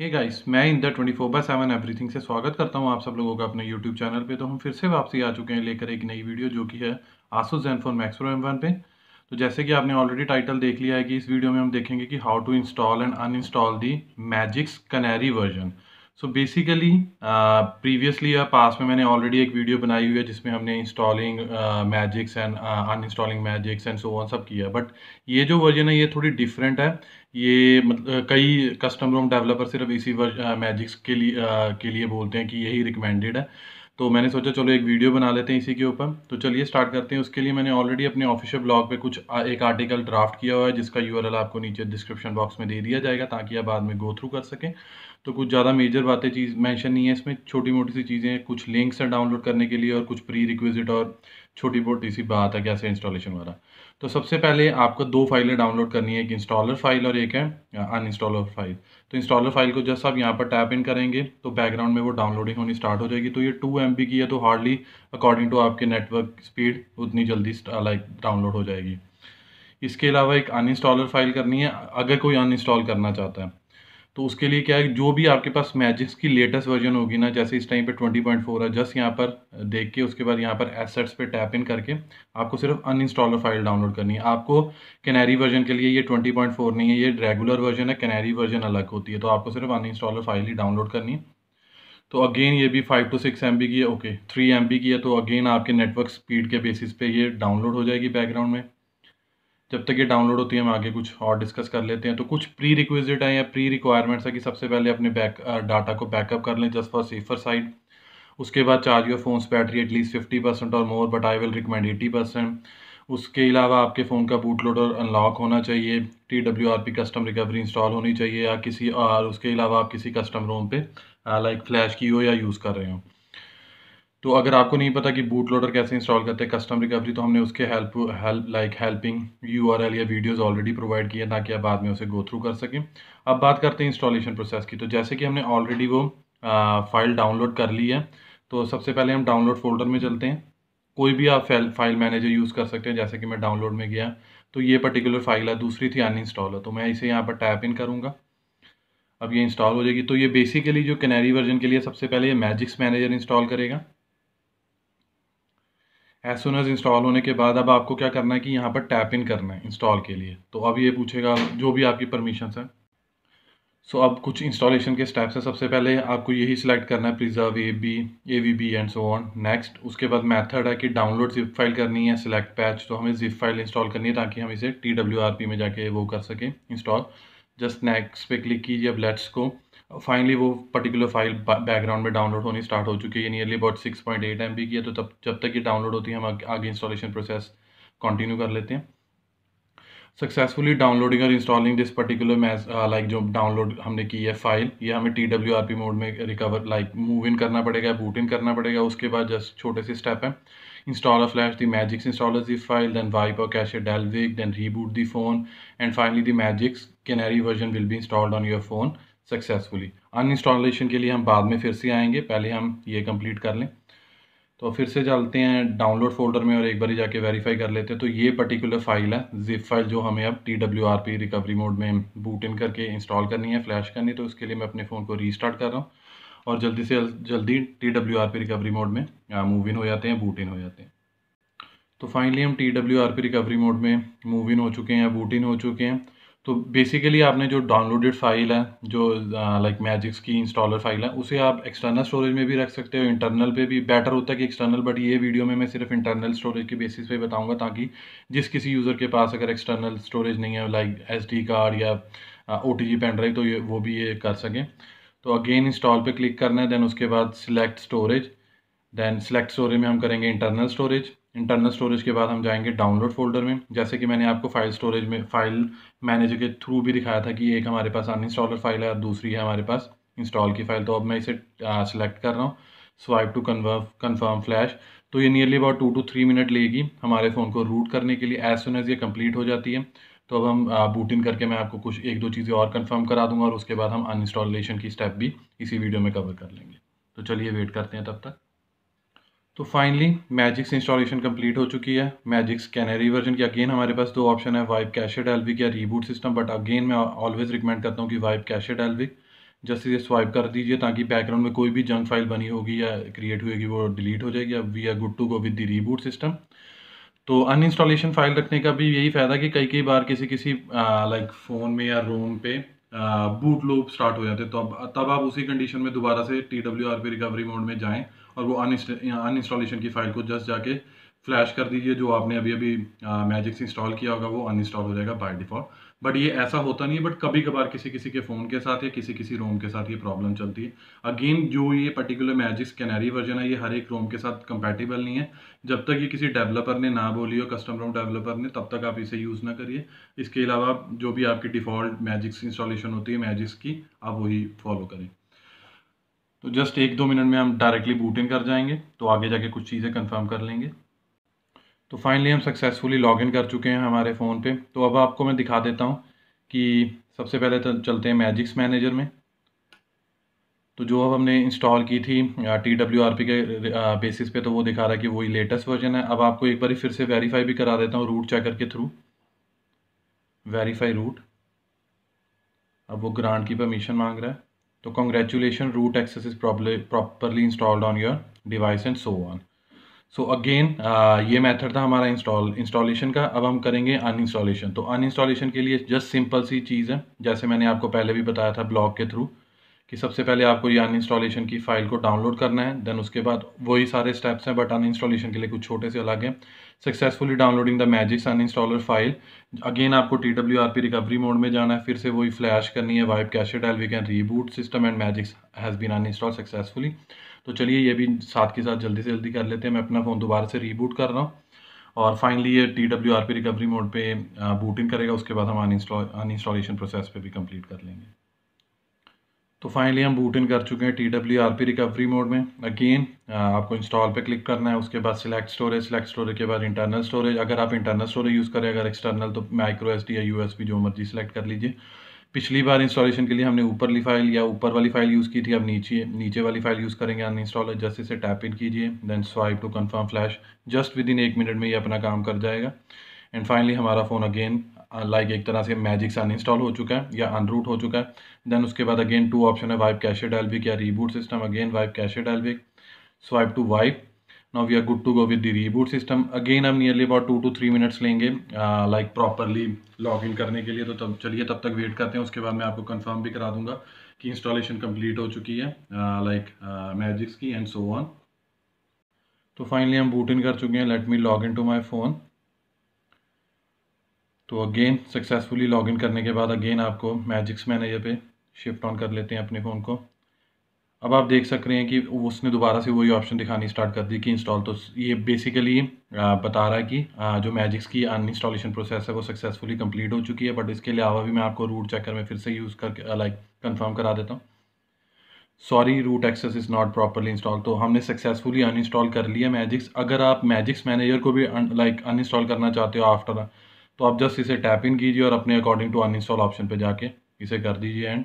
हे guys मैं Inder four by seven everything से स्वागत करता हूं आप सब लोगों का अपने यूट्यूब चैनल पे तो हम फिर से वापसी आ चुके हैं लेकर एक नई वीडियो जो कि है Asus Max Pro M one पे तो जैसे कि आपने ऑलरेडी टाइटल देख लिया है कि इस वीडियो में हम देखेंगे कि how to install and uninstall the Magisk canary version so basically previously या पास में मैंने ऑलरेडी एक वीडियो बनाई हुई है जिसमें हमने installing Magisk and uninstalling Magisk and so on सब किया बट ये जो वर्जन है ये थोड़ी डिफरेंट है ये मतलब कई कस्टम रोम डेवलपर सिर्फ इसी मैजिक्स uh, के लिए uh, के लिए बोलते हैं कि यही रिकमेंडेड है तो मैंने सोचा चलो एक वीडियो बना लेते हैं इसी के ऊपर तो चलिए स्टार्ट करते हैं उसके लिए मैंने ऑलरेडी अपने ऑफिशियल ब्लॉग पे कुछ एक आर्टिकल ड्राफ्ट किया हुआ है जिसका यू आपको नीचे डिस्क्रिप्शन बॉक्स में दे दिया जाएगा ताकि आप बाद में गो थ्रू कर सकें तो कुछ ज़्यादा मेजर बातें चीज़ मैंशन नहीं है इसमें छोटी मोटी सी चीज़ें कुछ लिंक्स हैं डाउनलोड करने के लिए और कुछ प्री रिक्विजिट और छोटी मोटी सी बात है कैसे इंस्टॉलेशन वाला तो सबसे पहले आपको दो फाइलें डाउनलोड करनी है एक इंस्टॉलर फाइल और एक है अन इंस्टॉलर फाइल तो इंस्टॉलर फाइल को जस्ट आप यहाँ पर टैप इन करेंगे तो बैकग्राउंड में वो डाउनलोडिंग होनी स्टार्ट हो जाएगी तो ये टू एम की है तो हार्डली अकॉर्डिंग टू आपके नेटवर्क स्पीड उतनी जल्दी लाइक डाउनलोड uh, हो जाएगी इसके अलावा एक अन फाइल करनी है अगर कोई अन इंस्टॉल करना चाहता है तो उसके लिए क्या है जो भी आपके पास मैजिक्स की लेटेस्ट वर्जन होगी ना जैसे इस टाइम पे 20.4 है जस्ट यहाँ पर देख के उसके बाद यहाँ पर एसेट्स पे टैप इन करके आपको सिर्फ अनइंस्टॉलर फाइल डाउनलोड करनी है आपको कैनरी वर्जन के लिए ये 20.4 नहीं है ये रेगुलर वर्जन है कैनरी वर्जन अलग होती है तो आपको सिर्फ अनइंस्टॉलर फाइल ही डाउनलोड करनी है तो अगेन ये भी फाइव टू सिक्स एम की है ओके थ्री एम की है तो अगेन आपके नेटवर्क स्पीड के बेसिस पे ये डाउनलोड हो जाएगी बैकग्राउंड में जब तक ये डाउनलोड होती है हम आगे कुछ और डिस्कस कर लेते हैं तो कुछ प्री रिक्विजिट है या प्री रिक्वायरमेंट्स है कि सबसे पहले अपने बैक डाटा को बैकअप कर लें जस्ट फॉर सेफर साइड उसके बाद charge your phone's battery at least fifty percent और more but I will recommend eighty percent उसके अलावा आपके फ़ोन का बूट लोडर अनलॉक होना चाहिए T W R P custom recovery install होनी चाहिए या किसी और उसके अलावा आप किसी कस्टम रोम पे लाइक फ्लैश की हो या यूज़ कर रहे हो तो अगर आपको नहीं पता कि बूट लोडर कैसे इंस्टॉल करते हैं कस्टम रिकवरी तो हमने उसके help help like helping you या वीडियोस ऑलरेडी प्रोवाइड किए ताकि आप बाद में उसे गो थ्रू कर सकें अब बात करते हैं इंस्टॉलेशन प्रोसेस की तो जैसे कि हमने ऑलरेडी वो फ़ाइल डाउनलोड कर ली है तो सबसे पहले हम डाउनलोड फोल्डर में चलते हैं कोई भी आप फाइल मैनेजर यूज़ कर सकते हैं जैसे कि मैं डाउनलोड में गया तो ये पर्टिकुलर फाइल है दूसरी थी अनइंस्टॉल है तो मैं इसे यहाँ पर टैप इन करूँगा अब ये इंस्टॉल हो जाएगी तो ये बेसिकली जो कैनरी वर्जन के लिए सबसे पहले ये मैजिक्स मैनेजर इंस्टॉल करेगा एज सुन एज इंस्टॉल होने के बाद अब आपको क्या करना है कि यहाँ पर टैप इन करना है इंस्टॉल के लिए तो अब ये पूछेगा जो भी आपकी परमिशन है सो अब कुछ इंस्टॉलेशन के स्टेप्स हैं सबसे पहले आपको यही सिलेक्ट करना है preserve A B A V B and so on next उसके बाद मेथड है कि डाउनलोड जिप फाइल करनी है सिलेक्ट पैच तो हमें जिप फाइल इंस्टॉल करनी है ताकि हम इसे टी डब्ल्यू आर पी में जाके वो कर सकें इंस्टॉल जस्ट नेक्स्ट पे क्लिक कीजिए अब लेट्स को फाइनली वो पर्टिकुलर फाइल बैकग्राउंड में डाउनलोड होनी स्टार्ट हो चुकी है nearly about six point eight M B की है तो तब जब तक ये डाउनलोड होती है हम आगे, इंस्टॉलेशन प्रोसेस कंटिन्यू कर लेते हैं सक्सेसफुली डाउनलोडिंग और installing this particular Magisk like जो डाउनलोड हमने की है फाइल ये हमें T W R P mode में रिकवर लाइक मूव इन करना पड़ेगा बूट इन करना पड़ेगा उसके बाद जस्ट छोटे से स्टेप है install flash flash Magisk installer installers the file then wipe or cache dalvik reboot reboot phone and finally finally Magisk canary version will भी installed on your phone successfully uninstallation के लिए हम बाद में फिर से आएंगे पहले हम ये कंप्लीट कर लें तो फिर से चलते हैं डाउनलोड फोल्डर में और एक बार ही जाके वेरीफाई कर लेते हैं तो ये पर्टिकुलर फाइल है जिप फाइल जो हमें अब T W R P recovery mode में बूट इन करके इंस्टॉल करनी है फ्लैश करनी है तो उसके लिए मैं अपने फ़ोन को रीस्टार्ट कर रहा हूँ और जल्दी से जल्दी T W R P recovery mode में मूव इन हो जाते हैं बूट इन हो जाते हैं तो फाइनली हम T W R P recovery mode में मूव इन हो चुके हैं बूट इन हो चुके हैं तो बेसिकली आपने जो डाउनलोडेड फाइल है जो लाइक uh, मैजिक्स की इंस्टॉलर फाइल है उसे आप एक्सटर्नल स्टोरेज में भी रख सकते हो इंटरनल पे भी बेटर होता है कि एक्सटर्नल बट ये वीडियो में मैं सिर्फ इंटरनल स्टोरेज के बेसिस पे बताऊंगा ताकि जिस किसी यूज़र के पास अगर एक्सटर्नल स्टोरेज नहीं है लाइक एस कार्ड या ओ टी पेन ड्राइव तो ये वो भी ये कर सकें तो अगेन इंस्टॉल पर क्लिक करना है दैन उसके बाद select storage then select storage में हम करेंगे इंटरनल स्टोरेज इंटरनल स्टोरेज के बाद हम जाएंगे डाउनलोड फोल्डर में जैसे कि मैंने आपको फाइल स्टोरेज में फाइल मैनेजर के थ्रू भी दिखाया था कि एक हमारे पास अनइंस्टॉलर फाइल है और दूसरी है हमारे पास इंस्टॉल की फाइल तो अब मैं इसे सेलेक्ट कर रहा हूँ swipe to confirm confirm flash तो ये nearly about two two three minute लेगी हमारे फ़ोन को रूट करने के लिए एज सुन एज ये कंप्लीट हो जाती है तो अब हम बूट इन करके मैं आपको कुछ एक दो चीज़ें और कन्फर्म करा दूंगा और उसके बाद हम अनइंस्टॉलेशन की स्टेप भी इसी वीडियो में कवर कर लेंगे तो चलिए वेट करते हैं तब तक तो फाइनली मैजिक्स इंस्टॉलेशन कंप्लीट हो चुकी है मैजिक्स कैनरी वर्जन की अगेन हमारे पास दो ऑप्शन है वाइप कैशेड एलविक या रीबूट सिस्टम बट अगेन मैं ऑलवेज रिकमेंड करता हूँ कि वाइप कैशेड एलविक जस्ट इसे स्वाइप कर दीजिए ताकि बैकग्राउंड में कोई भी जंक फाइल बनी होगी या क्रिएट हुएगी वो डिलीट हो जाएगी अब we are good to go with the reboot system तो अनइंस्टॉलेशन फाइल रखने का भी यही फ़ायदा कि कई कई बार किसी किसी लाइक फ़ोन में या रूम पे बूट लूप स्टार्ट हो जाते तो अब तब आप उसी कंडीशन में दोबारा से T W R P recovery mode में जाएँ और वो अन इंस्टॉलेशन की फ़ाइल को जस्ट जाके फ्लैश कर दीजिए जो आपने अभी अभी मैजिक से इंस्टॉल किया होगा वो अनइंस्टॉल हो जाएगा बाय डिफ़ॉल्ट बट ये ऐसा होता नहीं है बट कभी कभार किसी किसी के फ़ोन के साथ या किसी किसी रोम के साथ ये प्रॉब्लम चलती है अगेन जो ये पर्टिकुलर मैजिक्स कैनरी वर्जन है ये हर एक रोम के साथ कंपेटेबल नहीं है जब तक ये किसी डेवलपर ने ना बोली हो कस्टम रोम डेवलपर ने तब तक आप इसे यूज़ ना करिए इसके अलावा जो भी आपकी डिफ़ॉल्ट मैजिक्स इंस्टॉलेशन होती है मैजिक्स की आप वही फॉलो करें तो जस्ट एक दो मिनट में हम डायरेक्टली बूट इन कर जाएंगे तो आगे जाके कुछ चीज़ें कन्फर्म कर लेंगे तो फाइनली हम सक्सेसफुली लॉगिन कर चुके हैं हमारे फ़ोन पे तो अब आपको मैं दिखा देता हूँ कि सबसे पहले तो चलते हैं मैजिक्स मैनेजर में तो जो अब हमने इंस्टॉल की थी टी डब्ल्यू आर पी के बेसिस पे तो वो दिखा रहा है कि वही लेटेस्ट वर्जन है अब आपको एक बार फिर से वेरीफाई भी करा देता हूँ रूट चेकर के थ्रू वेरीफाई रूट अब वो ग्रांट की परमिशन मांग रहा है तो congratulation root access is properly installed on your device and so on so so again uh, ये मेथड था हमारा इंस्टॉल इंस्टॉलेशन का अब हम करेंगे अनइंस्टॉलेशन तो अनइंस्टॉलेशन के लिए जस्ट सिंपल सी चीज़ है जैसे मैंने आपको पहले भी बताया था ब्लॉग के थ्रू कि सबसे पहले आपको ये अनइंस्टॉलेशन की फ़ाइल को डाउनलोड करना है देन उसके बाद वही सारे स्टेप्स हैं बट अनइंस्टॉलेशन के लिए कुछ छोटे से अलग हैं successfully downloading the Magisk uninstaller file again आपको T W R P recovery mode में जाना है फिर से वही फ्लैश करनी है wipe cache Dalvik can reboot system and Magisk has been uninstall successfully तो चलिए ये भी साथ के साथ जल्दी से जल्दी कर लेते हैं मैं अपना फ़ोन दोबारा से रीबूट कर रहा हूँ और फाइनली ये T W R P recovery mode पर बूटिंग करेगा उसके बाद हम अन इंस्टॉलेशन प्रोसेस पर भी कंप्लीट कर लेंगे तो फाइनली हम बूट इन कर चुके हैं T W R P recovery mode में अगेन uh, आपको इंस्टॉल पे क्लिक करना है उसके बाद सिलेक्ट स्टोरेज सिलेक्ट स्टोरेज के बाद इंटरनल स्टोरेज अगर आप इंटरनल स्टोरेज यूज़ करें अगर एक्सटर्नल तो माइक्रो एस डी या यू एस पी जो मर्जी सिलेक्ट कर लीजिए पिछली बार इंस्टॉलेशन के लिए हमने ऊपरली फाइल या ऊपर वाली फाइल यूज़ की थी अब नीचे नीचे वाली फाइल यूज़ करेंगे अनइंस्टॉल जस्ट इसे टैप इन कीजिए then swipe to confirm flash just within एक मिनट में ये अपना काम कर जाएगा एंड फाइनली हमारा फ़ोन अगेन लाइक uh, एक तरह से मैजिक सन इंस्टॉल हो चुका है या अनरूट हो चुका है देन उसके बाद अगेन टू ऑप्शन है वाइप कैशे डेल्विक या reboot system again wipe cache Dalvik swipe to wipe now we are good to go with the reboot system again हम nearly about two two three minutes लेंगे like properly log in करने के लिए तो तब चलिए तब तक वेट करते हैं उसके बाद मैं आपको कंफर्म भी करा दूंगा कि इंस्टॉलेशन कंप्लीट हो चुकी है लाइक uh, मैजिक्स uh, की एंड सो ऑन तो फाइनली हम बूट इन कर चुके हैं let me log in to my phone तो अगेन सक्सेसफुली लॉगिन करने के बाद अगेन आपको मैजिक्स मैनेजर पे शिफ्ट ऑन कर लेते हैं अपने फ़ोन को अब आप देख सक रहे हैं कि उसने दोबारा से वही ऑप्शन दिखानी स्टार्ट कर दी कि इंस्टॉल तो ये बेसिकली बता रहा है कि जो मैजिक्स की अन इंस्टॉलेशन प्रोसेस है वो सक्सेसफुली कंप्लीट हो चुकी है बट इसके अलावा भी मैं आपको रूट चेकर में फिर से यूज़ करके लाइक कंफर्म करा देता हूँ sorry root access is not properly install तो हमने सक्सेसफुली अनइंस्टॉल कर लिया मैजिक्स अगर आप मैजिक्स मैनेजर को भी लाइक अनइंस्टॉल करना चाहते हो आफ्टर तो आप जस्ट इसे टैप इन कीजिए और अपने अकॉर्डिंग टू अनइंस्टॉल ऑप्शन पे जाके इसे कर दीजिए एंड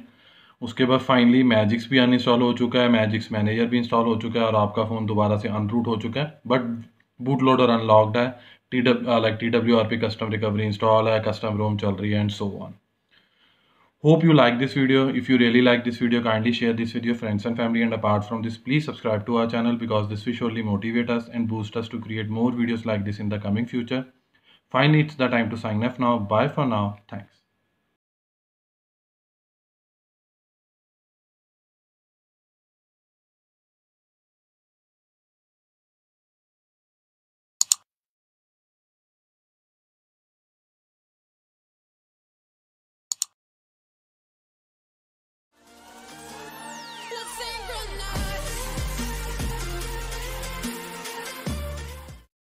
उसके बाद फाइनली मैजिक्स भी अनइंस्टॉल हो चुका है मैजिक्स मैनेजर भी इंस्टॉल हो चुका है और आपका फ़ोन दोबारा से अनरूट हो चुका है बट बूट लोडर अनलॉकड है T W like T W R P custom recovery install है कस्टम रोम चल रही है and so on Hope you like this video. If you really like this video, kindly share this with your friends and family. And apart from this, please subscribe to our channel because this will surely motivate us and boost us to create more videos like this in the coming future. Find it's the time to sign off now. Bye for now. Thanks.